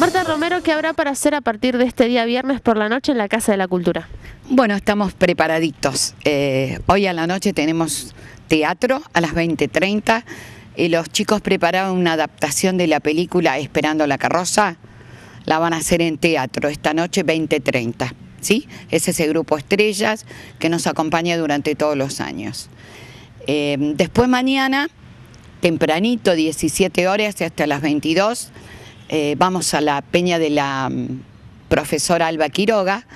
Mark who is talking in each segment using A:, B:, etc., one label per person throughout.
A: Marta Romero, ¿qué habrá para hacer a partir de este día viernes por la noche en la Casa de la Cultura? Bueno,
B: estamos preparaditos. Eh, hoy a la noche tenemos teatro a las 20.30 y los chicos prepararon una adaptación de la película Esperando la carroza. La van a hacer en teatro esta noche 20.30. ¿sí? Es ese grupo Estrellas que nos acompaña durante todos los años. Eh, después mañana, tempranito, 17 horas hasta las 22 eh, vamos a la peña de la mm, profesora Alba Quiroga,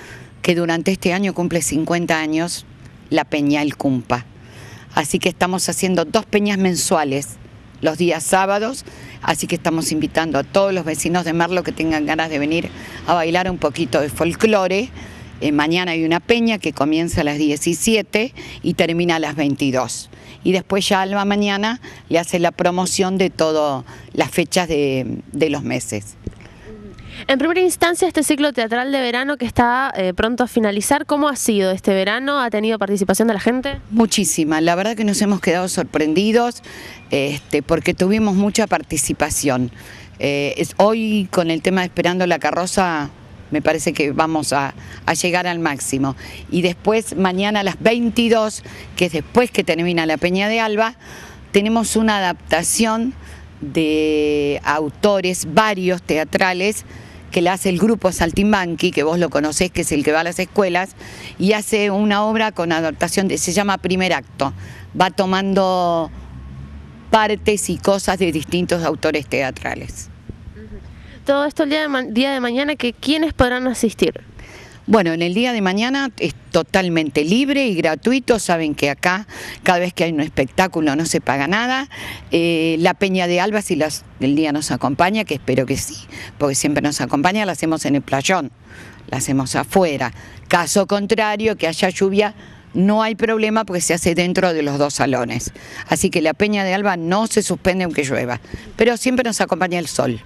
B: que durante este año cumple 50 años, la peña El Cumpa. Así que estamos haciendo dos peñas mensuales los días sábados, así que estamos invitando a todos los vecinos de Merlo que tengan ganas de venir a bailar un poquito de folclore. Eh, mañana hay una peña que comienza a las 17 y termina a las 22. Y después ya Alba mañana le hace la promoción de todas las fechas de, los meses.
A: En primera instancia, este ciclo teatral de verano que está eh, pronto a finalizar, ¿cómo ha sido este verano? ¿Ha tenido participación de la gente?
B: Muchísima, la verdad que nos hemos quedado sorprendidos este, porque tuvimos mucha participación. Eh, hoy con el tema de Esperando la Carroza me parece que vamos a, llegar al máximo. Y después, mañana a las 22, que es después que termina la Peña de Alba, tenemos una adaptación de autores, varios teatrales, que la hace el grupo Saltimbanqui, que vos lo conocés, que es el que va a las escuelas, y hace una obra con adaptación, se llama Primer Acto. Va tomando partes y cosas de distintos autores teatrales todo esto el día de, mañana, que ¿quiénes podrán asistir? Bueno, en el día de mañana es totalmente libre y gratuito. Saben que acá, cada vez que hay un espectáculo, no se paga nada. Eh, la Peña de Alba, si las, el día nos acompaña, que espero que sí, porque siempre nos acompaña, la hacemos en el playón, la hacemos afuera. Caso contrario, que haya lluvia, no hay problema porque se hace dentro de los dos salones. Así que la Peña de Alba no se suspende aunque llueva, pero siempre nos acompaña el sol.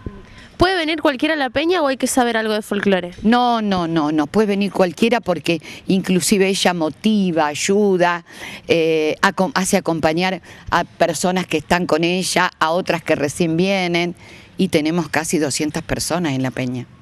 B: ¿Puede venir cualquiera a la peña o hay que saber algo de folclore? No, no, no, no, puede venir cualquiera porque inclusive ella motiva, ayuda, eh, hace acompañar a personas que están con ella, a otras que recién vienen y tenemos casi 200 personas en la peña.